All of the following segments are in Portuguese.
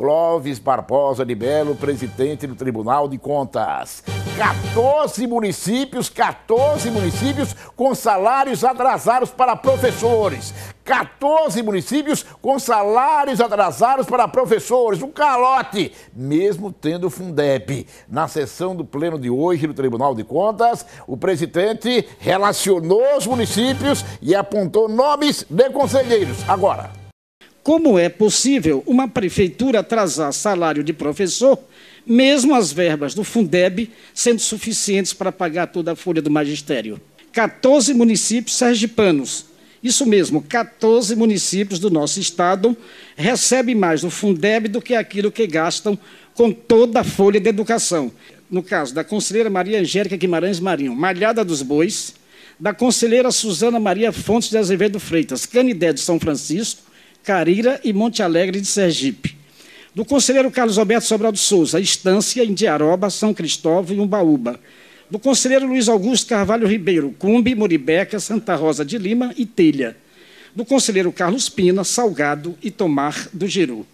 Clóvis Barbosa de Belo, presidente do Tribunal de Contas. 14 municípios, 14 municípios com salários atrasados para professores. 14 municípios com salários atrasados para professores. Um calote, mesmo tendo Fundeb. Na sessão do pleno de hoje do Tribunal de Contas, o presidente relacionou os municípios e apontou nomes de conselheiros. Agora. Como é possível uma prefeitura atrasar salário de professor, mesmo as verbas do Fundeb sendo suficientes para pagar toda a folha do magistério? 14 municípios sergipanos, isso mesmo, 14 municípios do nosso estado recebem mais do Fundeb do que aquilo que gastam com toda a folha de educação. No caso da conselheira Maria Angélica Guimarães Marinho, Malhada dos Bois, da conselheira Suzana Maria Fontes de Azevedo Freitas, Canidé de São Francisco, Carira e Monte Alegre de Sergipe. Do conselheiro Carlos Alberto Sobral de Souza, Estância, Indiaroba, São Cristóvão e Umbaúba. Do conselheiro Luiz Augusto Carvalho Ribeiro, Cumbe, Moribeca, Santa Rosa de Lima e Telha. Do conselheiro Carlos Pina, Salgado e Tomar do Giru.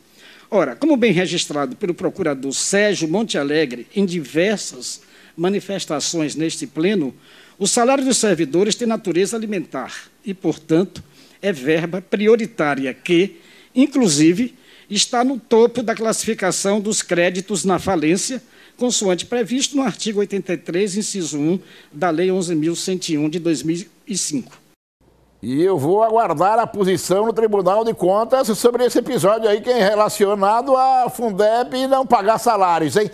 Ora, como bem registrado pelo procurador Sérgio Monte Alegre em diversas manifestações neste pleno, o salário dos servidores tem natureza alimentar e, portanto, é verba prioritária que, inclusive, está no topo da classificação dos créditos na falência, consoante previsto no artigo 83, inciso 1 da Lei 11.101 de 2005. E eu vou aguardar a posição no Tribunal de Contas sobre esse episódio aí, que é relacionado a Fundeb não pagar salários, hein?